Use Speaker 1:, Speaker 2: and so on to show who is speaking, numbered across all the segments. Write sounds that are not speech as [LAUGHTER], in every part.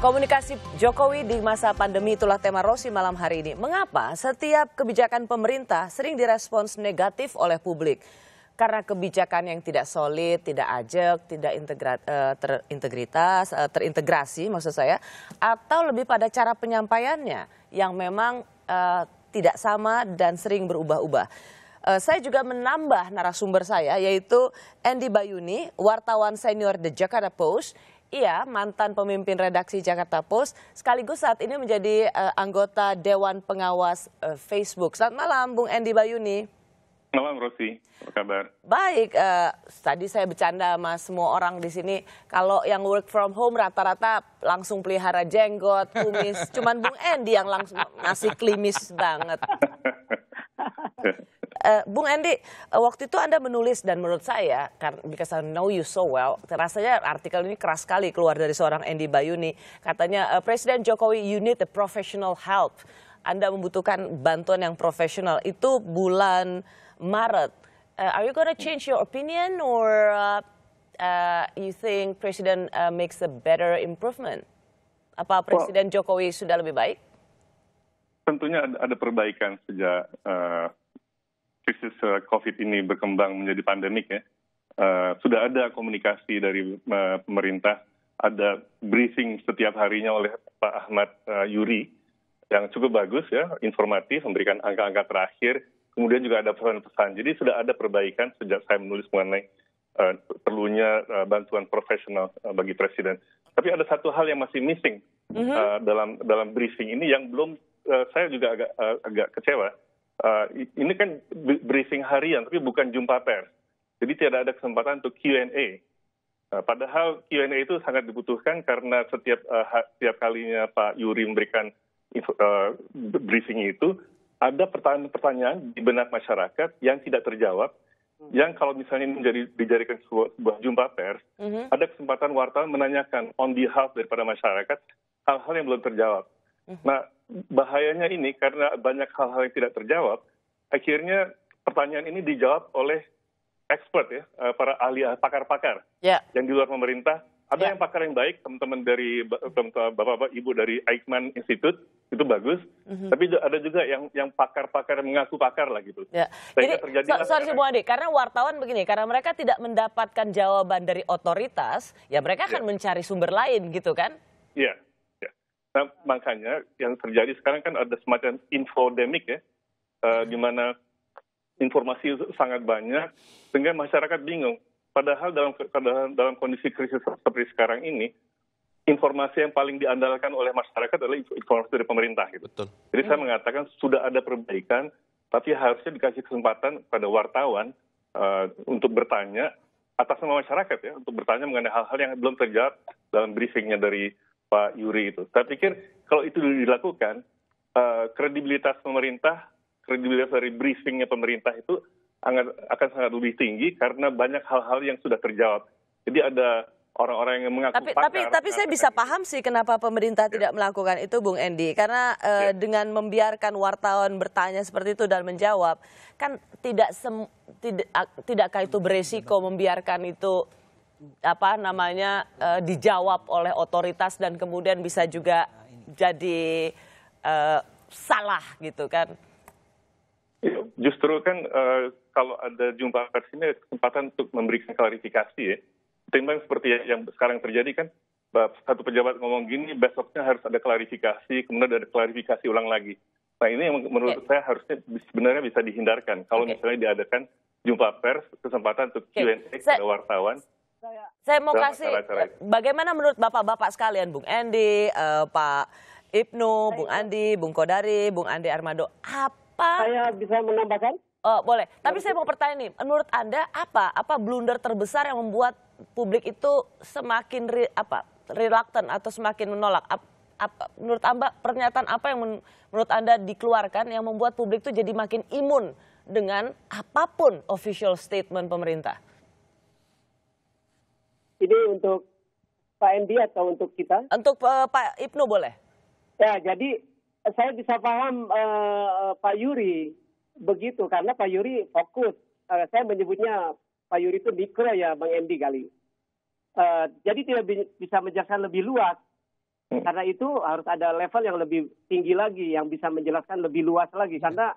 Speaker 1: Komunikasi Jokowi di masa pandemi itulah tema Rosi malam hari ini. Mengapa setiap kebijakan pemerintah sering direspons negatif oleh publik? Karena kebijakan yang tidak solid, tidak ajak, tidak integra, eh, terintegritas, eh, terintegrasi maksud saya, atau lebih pada cara penyampaiannya yang memang uh, tidak sama dan sering berubah-ubah. Uh, saya juga menambah narasumber saya yaitu Andy Bayuni, wartawan senior The Jakarta Post Iya, mantan pemimpin redaksi Jakarta Post sekaligus saat ini menjadi uh, anggota Dewan Pengawas uh, Facebook. Selamat malam Bung Endi Bayuni. Selamat Malam
Speaker 2: Rosi, apa kabar?
Speaker 1: Baik, uh, tadi saya bercanda sama semua orang di sini. Kalau yang work from home rata-rata langsung pelihara jenggot, kumis. Cuman Bung Endi yang langsung masih klimis banget. [LAUGHS] uh, Bung Endi, uh, waktu itu Anda menulis dan menurut saya, karena because I know you so well, rasanya artikel ini keras sekali keluar dari seorang Endi Bayuni. Katanya, uh, Presiden Jokowi, you need the professional help. Anda membutuhkan bantuan yang profesional. Itu bulan Maret. Uh, are you gonna change your opinion or uh, uh, you think President uh, makes a better improvement? Apa Presiden Jokowi sudah lebih baik?
Speaker 2: Tentunya ada, ada perbaikan sejak uh, krisis eh, COVID ini berkembang menjadi pandemik ya, eh, sudah ada komunikasi dari eh, pemerintah, ada briefing setiap harinya oleh Pak Ahmad Yuri yang cukup bagus ya, informatif, memberikan angka-angka terakhir. Kemudian juga ada pesan-pesan. Jadi sudah ada perbaikan sejak saya menulis mengenai perlunya bantuan profesional bagi presiden. Tapi ada satu hal yang masih missing mm -hmm. dalam dalam briefing ini yang belum saya juga agak agak kecewa uh, ini kan briefing harian, tapi bukan jumpa pers. Jadi tidak ada kesempatan untuk Q&A. Uh, eh, padahal Q&A itu sangat dibutuhkan karena setiap uh, setiap kalinya Pak Yuri memberikan uh, briefing itu, ada pertanyaan-pertanyaan di benak masyarakat yang tidak terjawab, hmm. yang kalau misalnya menjadi dijadikan sebuah, jumpa pers, hmm. ada kesempatan wartawan menanyakan on behalf daripada masyarakat hal-hal yang belum terjawab. Mm-hmm. Nah, bahayanya ini karena banyak hal-hal yang tidak terjawab, akhirnya pertanyaan ini dijawab oleh expert ya, eh, para ahli pakar-pakar yeah. yang di luar pemerintah. Ada yeah. yang pakar yang baik, teman-teman dari bapak-bapak, ibu dari Aikman Institute itu bagus. Mm-hmm. Tapi ada juga yang yang pakar-pakar mengaku pakar lah gitu. Ya. Jadi, terjadi so, sorry Bu
Speaker 1: Ade, karena wartawan begini, karena mereka tidak mendapatkan jawaban dari otoritas, ya mereka akan ya. mencari sumber lain gitu kan?
Speaker 2: Iya. Nah, makanya yang terjadi sekarang kan ada semacam infodemic ya, uh, di mana informasi sangat banyak sehingga masyarakat bingung. Padahal dalam dalam, kondisi krisis seperti sekarang ini, informasi yang paling diandalkan oleh masyarakat adalah informasi dari pemerintah gitu. Betul. Jadi saya mengatakan sudah ada perbaikan, tapi harusnya dikasih kesempatan pada wartawan uh, untuk bertanya atas nama masyarakat ya, untuk bertanya mengenai hal-hal yang belum terjawab dalam briefingnya dari Pak Yuri itu. Saya pikir kalau itu dilakukan, uh, kredibilitas pemerintah, kredibilitas dari briefingnya pemerintah itu akan sangat lebih tinggi karena banyak hal-hal yang sudah terjawab. Jadi ada orang-orang yang mengaku tapi, pakar. Tapi, tapi saya bisa
Speaker 1: paham sih kenapa pemerintah ya. tidak melakukan itu, Bung Endi. Karena eh, ya. dengan membiarkan wartawan bertanya seperti itu dan menjawab, kan tidak sem, tidak tidakkah itu beresiko membiarkan itu apa namanya uh, dijawab oleh otoritas dan kemudian bisa juga jadi uh, salah gitu kan?
Speaker 2: Ya, justru kan uh, kalau ada jumpa pers ini kesempatan untuk memberikan klarifikasi ya. Timbang seperti yang sekarang terjadi kan satu pejabat ngomong gini, besoknya harus ada klarifikasi, kemudian ada klarifikasi ulang lagi. Nah ini yang menurut okay. saya harusnya sebenarnya bisa dihindarkan. Kalau okay. misalnya diadakan jumpa pers, kesempatan untuk okay. Q&A kepada wartawan.
Speaker 1: Saya mau kasih, bagaimana menurut bapak-bapak sekalian, Bung Endi, uh, Pak Ibnu, Saya. Bung Andi, Bung Kodari, Bung Andi Armando, apa? Saya bisa menambahkan? Oh, boleh. Tapi saya mau bertanya nih, menurut Anda apa apa blunder terbesar yang membuat publik itu semakin re, apa reluctant atau semakin menolak? Ap, apa, menurut Anda pernyataan apa yang men, menurut Anda dikeluarkan yang membuat publik itu jadi makin imun dengan apapun official statement pemerintah?
Speaker 3: Ini untuk Pak Endi atau untuk kita? Untuk uh, Pak Ibnu boleh. Ya, jadi saya bisa paham uh, Pak Yuri begitu karena Pak Yuri fokus. Uh, saya menyebutnya Pak Yuri itu mikro ya Bang Endi kali. Uh, jadi tidak bisa menjelaskan lebih luas. Karena itu harus ada level yang lebih tinggi lagi yang bisa menjelaskan lebih luas lagi karena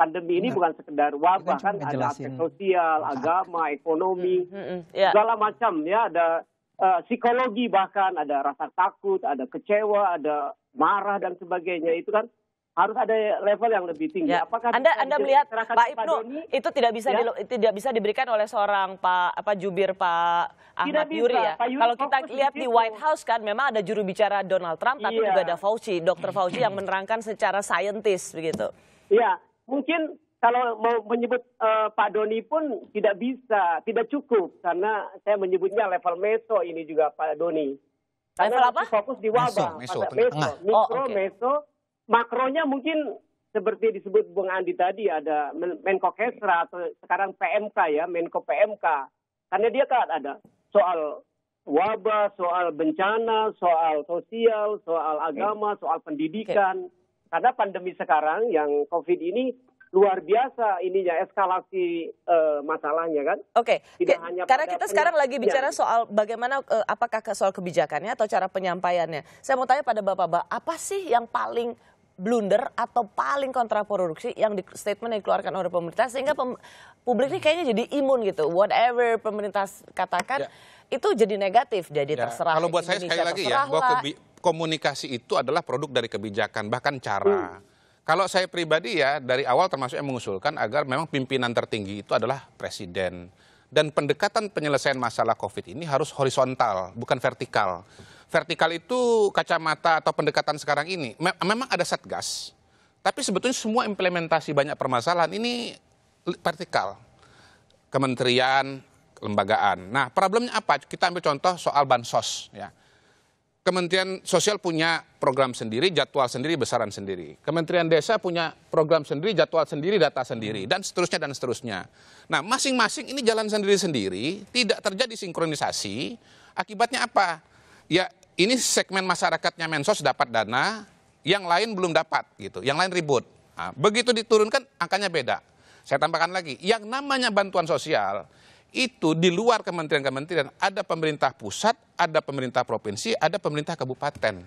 Speaker 3: pandemi ini iya. bukan sekedar wabah kan ada aspek sosial, iya. agama, ekonomi, hmm, segala macam ya ada uh, psikologi bahkan ada rasa takut, ada kecewa, ada marah dan sebagainya itu kan harus ada level yang lebih tinggi. Ya. Apakah Anda Anda melihat Pak Ibnu itu tidak bisa ya? di,
Speaker 1: tidak bisa diberikan oleh seorang Pak apa jubir Pak Ahmad tidak Yuri ya. Pak Yuri Kalau kita lihat di, White House kan memang ada juru bicara Donald Trump tapi ya. juga ada Fauci, Dr. Fauci yang [CLEARS THROAT] menerangkan secara
Speaker 3: saintis begitu. Iya, mungkin kalau mau menyebut uh, Pak Doni pun tidak bisa, tidak cukup karena saya menyebutnya level meso ini juga Pak Doni. Karena level apa? Fokus di wabah, meso, meso, pada meso mikro, oh, okay. meso, makronya mungkin seperti disebut Bung Andi tadi ada Menko Kesra atau sekarang PMK ya, Menko PMK. Karena dia kan ada soal wabah, soal bencana, soal sosial, soal agama, soal pendidikan. Okay karena pandemi sekarang yang COVID ini luar biasa ininya eskalasi uh, masalahnya kan. Oke. Okay. karena kita sekarang lagi bicara
Speaker 1: soal bagaimana uh, apakah soal kebijakannya atau cara penyampaiannya. Saya mau tanya pada Bapak-bapak, apa sih yang paling blunder atau paling kontraproduksi yang di statement yang dikeluarkan oleh pemerintah sehingga pem, publik ini hmm. kayaknya jadi imun gitu. Whatever pemerintah katakan ya. itu jadi negatif, jadi ya. terserah. Kalau buat Indonesia saya sekali lagi ya bahwa kebi
Speaker 4: komunikasi itu adalah produk dari kebijakan, bahkan cara. Hmm. Kalau saya pribadi ya, dari awal termasuk yang mengusulkan agar memang pimpinan tertinggi itu adalah presiden. Dan pendekatan penyelesaian masalah COVID ini harus horizontal, bukan vertikal. Vertikal itu kacamata atau pendekatan sekarang ini. Memang ada satgas, tapi sebetulnya semua implementasi banyak permasalahan ini vertikal. Kementerian, lembagaan. Nah, problemnya apa? Kita ambil contoh soal bansos ya. Kementerian Sosial punya program sendiri, jadwal sendiri, besaran sendiri. Kementerian Desa punya program sendiri, jadwal sendiri, data sendiri, dan seterusnya dan seterusnya. Nah, masing-masing ini jalan sendiri-sendiri, tidak terjadi sinkronisasi. Akibatnya apa? Ya, ini segmen masyarakatnya Mensos dapat dana, yang lain belum dapat gitu, yang lain ribut. Nah, begitu diturunkan angkanya beda. Saya tambahkan lagi, yang namanya bantuan sosial itu di luar kementerian-kementerian ada pemerintah pusat, ada pemerintah provinsi, ada pemerintah kabupaten.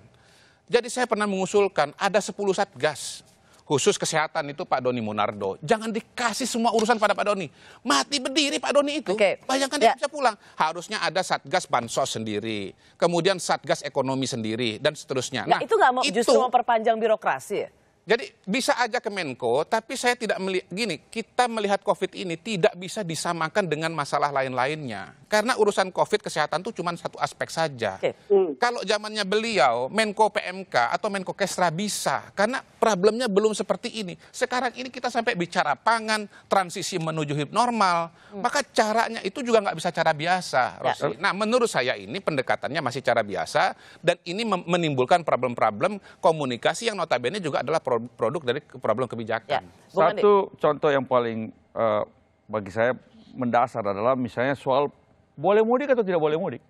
Speaker 4: Jadi saya pernah mengusulkan ada 10 satgas khusus kesehatan itu Pak Doni Monardo. Jangan dikasih semua urusan pada Pak Doni. Mati berdiri Pak Doni itu. Okay. Bayangkan dia ya. bisa pulang. Harusnya ada Satgas Bansos sendiri. Kemudian Satgas Ekonomi sendiri dan seterusnya. Nah, nah itu nggak mau itu, justru memperpanjang birokrasi ya? Jadi bisa aja ke Menko, tapi saya tidak melihat gini, kita melihat Covid ini tidak bisa disamakan dengan masalah lain-lainnya. Karena urusan Covid kesehatan itu cuma satu aspek saja. Okay. Mm. Kalau zamannya beliau, Menko PMK atau Menko Kesra bisa, karena problemnya belum seperti ini. Sekarang ini kita sampai bicara pangan, transisi menuju hidup normal, mm. maka caranya itu juga nggak bisa cara biasa, ya. Rosi. Nah, menurut saya ini pendekatannya masih cara biasa dan ini menimbulkan problem-problem komunikasi yang notabene juga adalah produk dari problem kebijakan. Ya. Kan Satu Andi. contoh yang paling uh, bagi saya mendasar adalah misalnya soal boleh mudik atau tidak boleh mudik.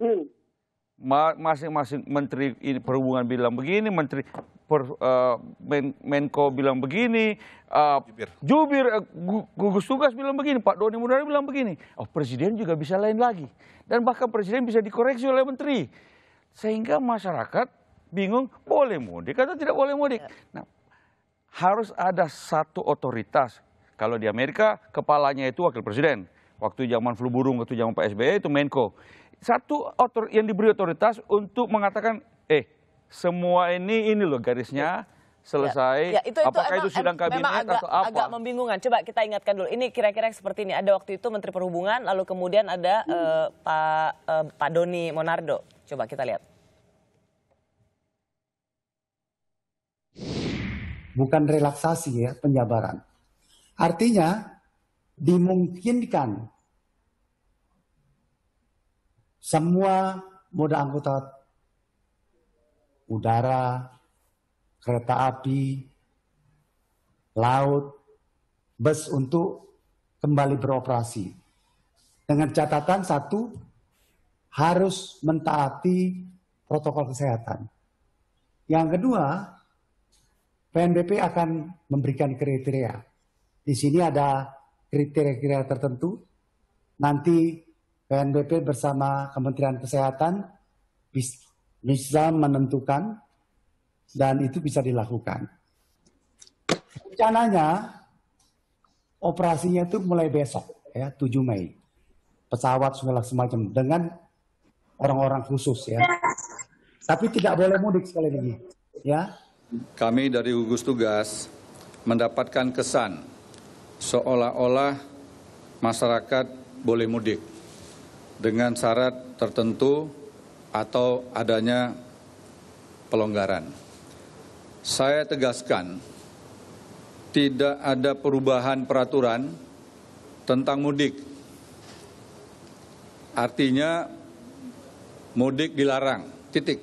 Speaker 4: Hmm. masing Masing-masing menteri ini perhubungan bilang begini, menteri per, uh, Men, Menko bilang begini, uh, jubir, jubir uh, gugus tugas bilang begini, Pak Doni Munari bilang begini. Oh presiden juga bisa lain lagi, dan bahkan presiden bisa dikoreksi oleh menteri, sehingga masyarakat bingung boleh mudik atau tidak boleh mudik. Ya. Nah, harus ada satu otoritas. Kalau di Amerika kepalanya itu wakil presiden. Waktu zaman flu burung, waktu zaman Pak SBY itu Menko. Satu otor yang diberi otoritas untuk mengatakan, eh semua ini ini loh garisnya ya. selesai. ya, itu, itu Apakah emang, itu sidang kabinet agak, atau apa? Agak
Speaker 1: membingungkan. Coba kita ingatkan dulu. Ini kira-kira seperti ini. Ada waktu itu Menteri Perhubungan, lalu kemudian ada hmm. uh, Pak uh, Pak Doni Monardo. Coba kita lihat.
Speaker 5: bukan relaksasi ya, penjabaran. Artinya dimungkinkan semua moda angkutan udara, kereta api, laut, bus untuk kembali beroperasi. Dengan catatan satu, harus mentaati protokol kesehatan. Yang kedua, PNBP akan memberikan kriteria. Di sini ada kriteria-kriteria tertentu. Nanti PNBP bersama Kementerian Kesehatan bisa menentukan dan itu bisa dilakukan. Rencananya operasinya itu mulai besok ya 7 Mei. Pesawat segala semacam dengan orang-orang khusus ya. Iya. Tapi tidak boleh mudik sekali lagi ya kami dari gugus
Speaker 4: tugas mendapatkan kesan seolah-olah masyarakat boleh mudik dengan syarat tertentu atau adanya pelonggaran. Saya tegaskan, tidak ada perubahan peraturan tentang mudik. Artinya, mudik dilarang. Titik.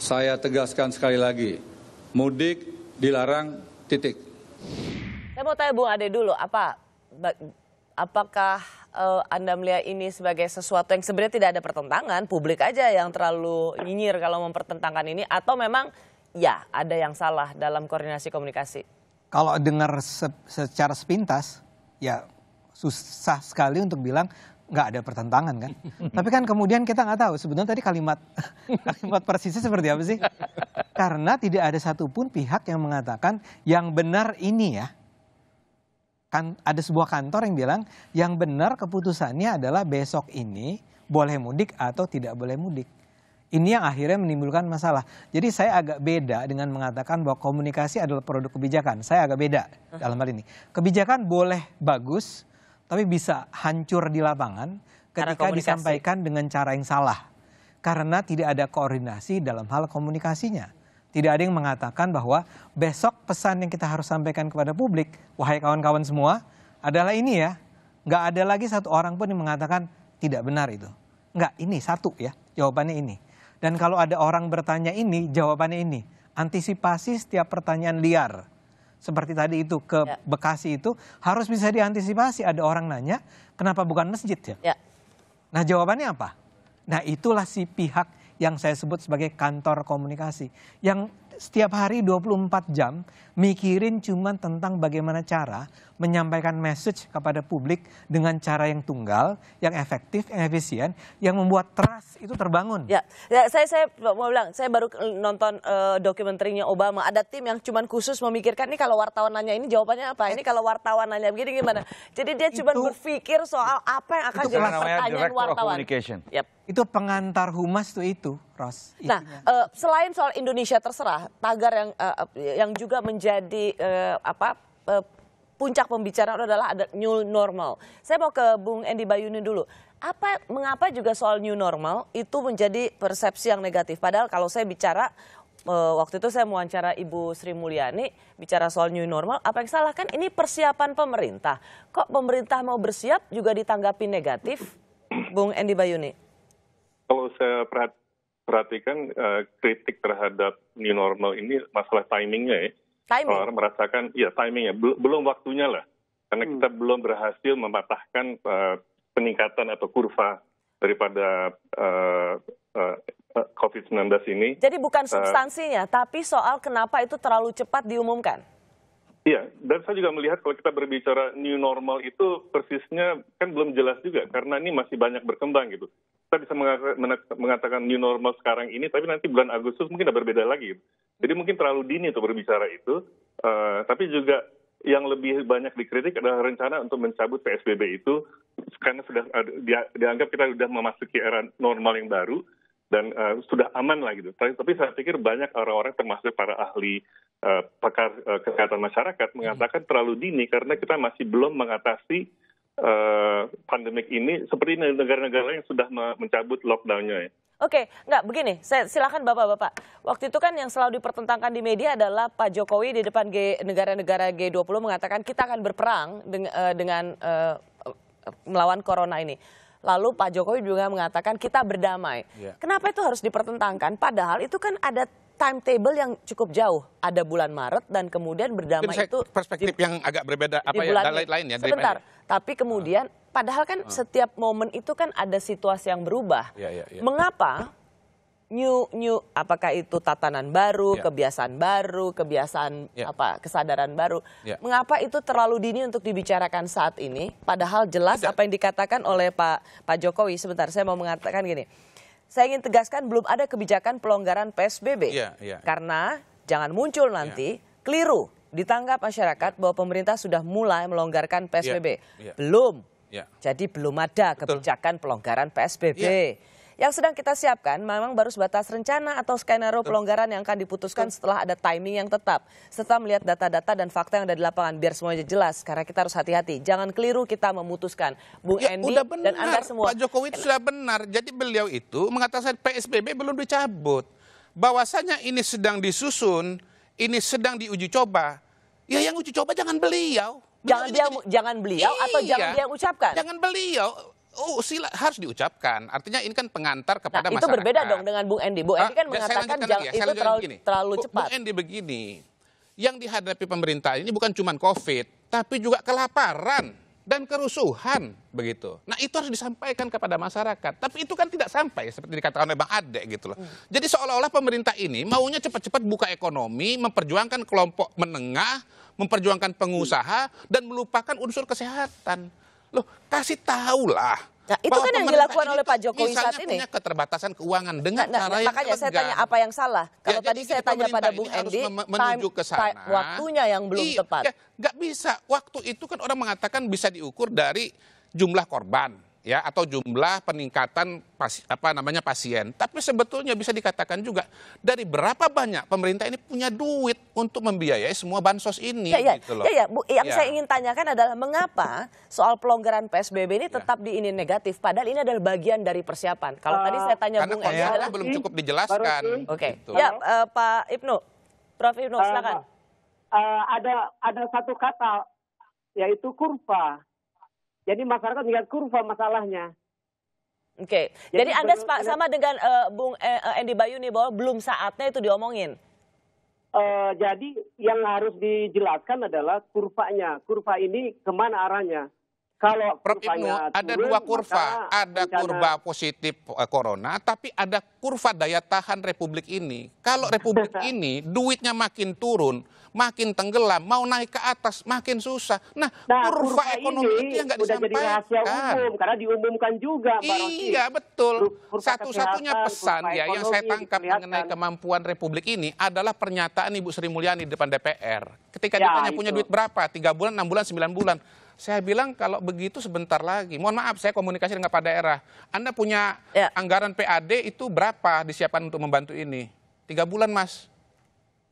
Speaker 4: Saya tegaskan sekali lagi, mudik dilarang titik.
Speaker 1: Saya mau tanya Bung Ade dulu, apa apakah uh, Anda melihat ini sebagai sesuatu yang sebenarnya tidak ada pertentangan, publik aja yang terlalu nyinyir kalau mempertentangkan ini, atau memang ya ada yang salah dalam koordinasi komunikasi?
Speaker 6: Kalau dengar se secara sepintas, ya susah sekali untuk bilang nggak ada pertentangan kan. [LAUGHS] Tapi kan kemudian kita nggak tahu sebetulnya tadi kalimat [LAUGHS] kalimat persisnya seperti apa sih? Karena tidak ada satupun pihak yang mengatakan yang benar ini ya. Kan ada sebuah kantor yang bilang yang benar keputusannya adalah besok ini boleh mudik atau tidak boleh mudik. Ini yang akhirnya menimbulkan masalah. Jadi saya agak beda dengan mengatakan bahwa komunikasi adalah produk kebijakan. Saya agak beda dalam hal ini. Kebijakan boleh bagus, tapi bisa hancur di lapangan ketika disampaikan dengan cara yang salah. Karena tidak ada koordinasi dalam hal komunikasinya. Tidak ada yang mengatakan bahwa besok pesan yang kita harus sampaikan kepada publik, wahai kawan-kawan semua, adalah ini ya. Nggak ada lagi satu orang pun yang mengatakan tidak benar itu. Nggak, ini satu ya, jawabannya ini. Dan kalau ada orang bertanya ini, jawabannya ini. Antisipasi setiap pertanyaan liar seperti tadi itu ke ya. Bekasi itu harus bisa diantisipasi. Ada orang nanya, kenapa bukan masjid ya? ya? Nah jawabannya apa? Nah itulah si pihak yang saya sebut sebagai kantor komunikasi. Yang setiap hari 24 jam mikirin cuman tentang bagaimana cara menyampaikan message kepada publik dengan cara yang tunggal, yang efektif, yang efisien, yang membuat trust itu terbangun. Ya,
Speaker 1: ya saya saya mau bilang, saya baru eh, nonton uh, dokumenternya Obama. Ada tim yang cuman khusus memikirkan ini kalau wartawan nanya ini jawabannya apa? Ini kalau wartawan nanya begini gimana? Jadi dia cuman itu, berpikir soal apa yang akan jadi pertanyaan
Speaker 6: wartawan. Yep. Itu pengantar humas tuh itu, Ros.
Speaker 1: Nah, uh, selain soal Indonesia terserah, tagar yang uh, yang juga menjadi uh, apa uh, puncak pembicaraan adalah ada new normal. Saya mau ke Bung Endi Bayuni dulu. Apa mengapa juga soal new normal itu menjadi persepsi yang negatif? Padahal kalau saya bicara uh, waktu itu saya wawancara Ibu Sri Mulyani bicara soal new normal, apa yang salah kan ini persiapan pemerintah. Kok pemerintah mau bersiap juga ditanggapi negatif, Bung Endi Bayuni?
Speaker 2: kalau saya perhatikan eh, kritik terhadap new normal ini masalah timingnya ya. Timing. orang merasakan, ya timingnya belum waktunya lah, karena hmm. kita belum berhasil mematahkan uh, peningkatan atau kurva daripada uh, uh, COVID-19 ini. Jadi bukan eh,
Speaker 1: substansinya, uh, tapi soal kenapa itu terlalu cepat diumumkan.
Speaker 2: Iya, dan saya juga melihat kalau kita berbicara new normal itu persisnya kan belum jelas juga karena ini masih banyak berkembang gitu kita bisa mengatakan new normal sekarang ini, tapi nanti bulan Agustus mungkin tidak berbeda lagi. Jadi mungkin terlalu dini untuk berbicara itu. Uh, tapi juga yang lebih banyak dikritik adalah rencana untuk mencabut PSBB itu karena sudah dia, dianggap kita sudah memasuki era normal yang baru dan uh, sudah aman lah gitu. Tapi, tapi saya pikir banyak orang-orang termasuk para ahli uh, pakar uh, kesehatan masyarakat mengatakan terlalu dini karena kita masih belum mengatasi Eh, pandemik ini seperti negara-negara yang sudah mencabut lockdownnya ya.
Speaker 1: Oke, nggak begini. Saya silakan bapak-bapak. Waktu itu kan yang selalu dipertentangkan di media adalah Pak Jokowi di depan negara-negara G20 mengatakan kita akan berperang eh, dengan, dengan eh, melawan corona ini. Lalu Pak Jokowi juga mengatakan kita berdamai. Yeah. Kenapa itu harus dipertentangkan? Padahal itu kan ada timetable yang cukup jauh. Ada bulan Maret dan kemudian berdamai itu
Speaker 4: perspektif di, yang agak berbeda apa ya lain-lain ya. Sebentar,
Speaker 1: ya. tapi kemudian padahal kan uh. setiap momen itu kan ada situasi yang berubah. Ya, ya, ya. Mengapa new new apakah itu tatanan baru, yeah. kebiasaan baru, kebiasaan yeah. apa kesadaran baru. Yeah. Mengapa itu terlalu dini untuk dibicarakan saat ini? Padahal jelas Tidak. apa yang dikatakan oleh Pak Pak Jokowi. Sebentar, saya mau mengatakan gini saya ingin tegaskan belum ada kebijakan pelonggaran PSBB. Yeah, yeah. Karena jangan muncul iya. nanti yeah. keliru ditangkap masyarakat iya. bahwa pemerintah sudah mulai melonggarkan PSBB. Iya, belum. Jadi belum ada kebijakan pelonggaran PSBB. Yang sedang kita siapkan memang baru sebatas rencana atau skenario pelonggaran yang akan diputuskan setelah ada timing yang tetap. Serta melihat data-data dan fakta yang ada di lapangan biar semuanya jelas. Karena kita harus hati-hati. Jangan keliru kita memutuskan.
Speaker 4: Bu ya, Endi udah benar. dan Anda semua. Pak Jokowi itu sudah benar. Jadi beliau itu mengatakan PSBB belum dicabut. Bahwasanya ini sedang disusun, ini sedang diuji coba. Ya yang uji coba jangan beliau. Jangan dia, jadi, jangan beliau iya, atau jangan dia yang ucapkan. Jangan beliau. Oh, sila harus diucapkan. Artinya ini kan pengantar nah, kepada nah, itu masyarakat. Itu berbeda dong
Speaker 1: dengan Bung Endi. Bung Endi kan mengatakan kan jang, ya. itu terlalu, begini.
Speaker 4: terlalu cepat. Bung Endi begini, yang dihadapi pemerintah ini bukan cuma COVID, tapi juga kelaparan dan kerusuhan begitu. Nah itu harus disampaikan kepada masyarakat. Tapi itu kan tidak sampai seperti dikatakan oleh Bang Ade gitu loh. Hmm. Jadi seolah-olah pemerintah ini maunya cepat-cepat buka ekonomi, memperjuangkan kelompok menengah, memperjuangkan pengusaha dan melupakan unsur kesehatan. Loh, kasih tahu lah. Nah, itu kan yang dilakukan oleh Pak Jokowi saat ini. punya keterbatasan keuangan dengan nah, nah cara yang makanya saya tanya apa yang salah. Ya, Kalau ya, tadi saya tanya pada Bung Endi, menuju ke sana. waktunya yang belum I, iya, tepat. Ya, gak bisa. Waktu itu kan orang mengatakan bisa diukur dari jumlah korban ya atau jumlah peningkatan pas, apa namanya pasien. Tapi sebetulnya bisa dikatakan juga dari berapa banyak pemerintah ini punya duit untuk membiayai semua bansos ini. Ya, ya. Gitu loh. ya, ya. Bu, yang ya. saya
Speaker 1: ingin tanyakan adalah mengapa soal pelonggaran PSBB ini ya. tetap ya. di ini negatif, padahal ini adalah bagian dari persiapan. Kalau uh, tadi saya tanya Bung ya. adalah belum
Speaker 4: hmm. cukup dijelaskan. Oke, okay. Gitu. ya
Speaker 3: uh, Pak Ibnu, Prof Ibnu, silakan. uh, ada ada satu kata yaitu kurva jadi masyarakat melihat kurva masalahnya. Oke, okay. jadi, jadi Anda sama
Speaker 1: dengan uh, Bung uh, eh, Endi eh, Bayu nih bahwa belum saatnya itu diomongin.
Speaker 3: Uh, jadi yang harus dijelaskan adalah kurvanya, kurva ini kemana arahnya kalau Prof Ibnu, ada turun, dua kurva, ada bencana... kurva
Speaker 4: positif uh, corona, tapi ada kurva daya tahan Republik ini. Kalau Republik [LAUGHS] ini duitnya makin turun, makin tenggelam, mau naik ke atas makin susah. Nah, nah kurva, kurva ekonomi ini yang nggak disampaikan. Jadi rahasia umum, karena diumumkan juga. iya betul. Satu-satunya pesan ya yang saya tangkap mengenai kemampuan Republik ini adalah pernyataan Ibu Sri Mulyani di depan DPR. Ketika ya, ditanya punya duit berapa, tiga bulan, enam bulan, sembilan bulan. Saya bilang kalau begitu sebentar lagi. Mohon maaf, saya komunikasi dengan Pak Daerah. Anda punya ya. anggaran PAD itu berapa disiapkan untuk membantu ini? Tiga bulan, Mas.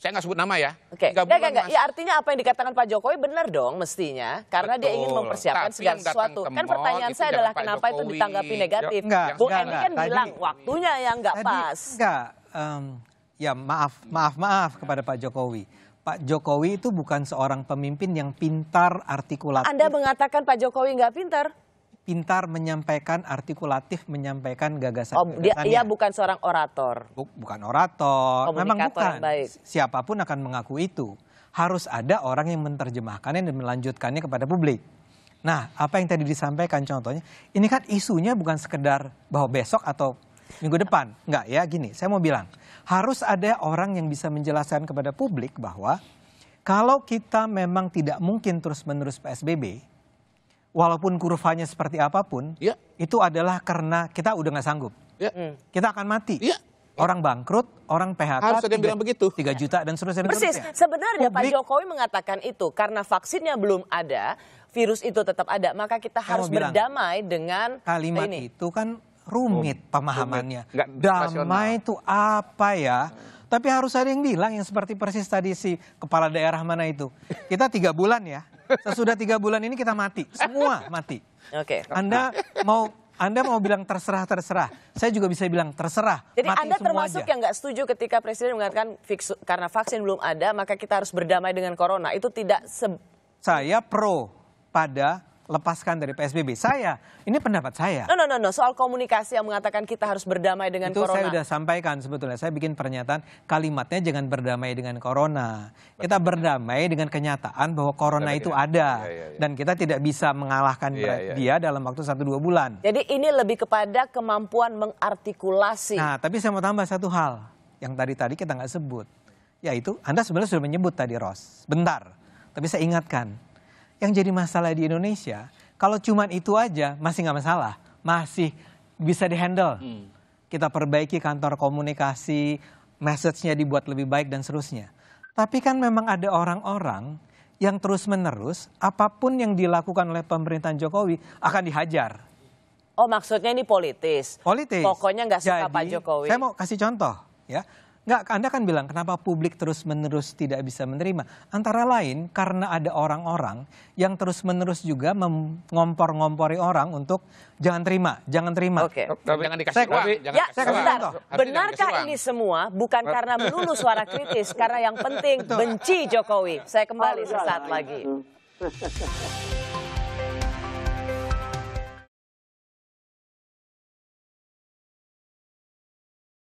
Speaker 4: Saya nggak sebut nama ya. Oke. Okay. Gak, gak, gak. Ya
Speaker 1: artinya apa yang dikatakan Pak Jokowi benar dong mestinya, karena Betul. dia ingin mempersiapkan Tapi segala sesuatu. Kan pertanyaan gitu, saya adalah kenapa itu ditanggapi ya. negatif? Bu enggak, kan enggak. bilang waktunya yang nggak pas.
Speaker 6: Enggak. Um, ya maaf, maaf, maaf kepada Pak Jokowi. Pak Jokowi itu bukan seorang pemimpin yang pintar artikulatif.
Speaker 1: Anda mengatakan Pak Jokowi nggak pintar?
Speaker 6: Pintar menyampaikan, artikulatif menyampaikan gagasan. Oh, dia, dia bukan seorang orator. Bukan orator, memang bukan. Baik. Siapapun akan mengaku itu. Harus ada orang yang menerjemahkannya dan melanjutkannya kepada publik. Nah, apa yang tadi disampaikan contohnya, ini kan isunya bukan sekedar bahwa besok atau minggu depan. Enggak ya, gini, saya mau bilang. Harus ada orang yang bisa menjelaskan kepada publik bahwa kalau kita memang tidak mungkin terus-menerus PSBB, walaupun kurvanya seperti apapun, ya. itu adalah karena kita udah nggak sanggup. Ya. Hmm. Kita akan mati. Ya orang bangkrut, orang PHK. Harus 3, bilang begitu. 3 juta dan seterusnya. Persis. Seterusnya.
Speaker 1: Sebenarnya Publik. Pak Jokowi mengatakan itu karena vaksinnya belum ada, virus itu tetap ada, maka kita harus bilang,
Speaker 6: berdamai dengan kalimat ini. itu kan rumit pemahamannya. Rumit. Damai itu apa ya? Hmm. Tapi harus ada yang bilang yang seperti persis tadi si kepala daerah mana itu. Kita tiga bulan ya. Sesudah tiga bulan ini kita mati. Semua mati. Oke. Okay. Anda mau anda mau bilang terserah terserah, saya juga bisa bilang terserah. Jadi mati Anda termasuk aja. yang
Speaker 1: nggak setuju ketika Presiden mengatakan fix, karena vaksin belum ada, maka kita harus berdamai dengan corona. Itu tidak se
Speaker 6: saya pro pada lepaskan dari PSBB. Saya, ini pendapat saya. No, no,
Speaker 1: no, no. soal komunikasi yang mengatakan kita harus berdamai dengan Itu corona. Itu saya sudah
Speaker 6: sampaikan sebetulnya. Saya bikin pernyataan kalimatnya jangan berdamai dengan corona. Kita berdamai dengan kenyataan bahwa corona itu ada iya, iya, iya. dan kita tidak bisa mengalahkan dia dalam waktu 1 2 bulan.
Speaker 1: Jadi ini lebih kepada kemampuan mengartikulasi. Nah,
Speaker 6: tapi saya mau tambah satu hal yang tadi tadi kita nggak sebut. Yaitu Anda sebenarnya sudah menyebut tadi Ros. Bentar. Tapi saya ingatkan, yang jadi masalah di Indonesia, kalau cuma itu aja masih nggak masalah, masih bisa dihandle. Hmm. Kita perbaiki kantor komunikasi, message-nya dibuat lebih baik dan seterusnya. Tapi kan memang ada orang-orang yang terus-menerus apapun yang dilakukan oleh pemerintahan Jokowi akan dihajar.
Speaker 1: Oh maksudnya ini politis. Politis. Pokoknya nggak suka Jadi, Pak Jokowi. Saya mau
Speaker 6: kasih contoh ya. Enggak, Anda kan bilang kenapa publik terus-menerus tidak bisa menerima. Antara lain karena ada orang-orang yang terus-menerus juga mengompor-ngompori orang untuk jangan terima, jangan terima. Oke. Okay. Jangan dikasih saya, uang. jangan ya, dikasih Uang. Benarkah ini
Speaker 1: semua bukan karena melulu suara kritis, karena yang penting benci Jokowi.
Speaker 5: Saya kembali sesaat lagi. [LAUGHS]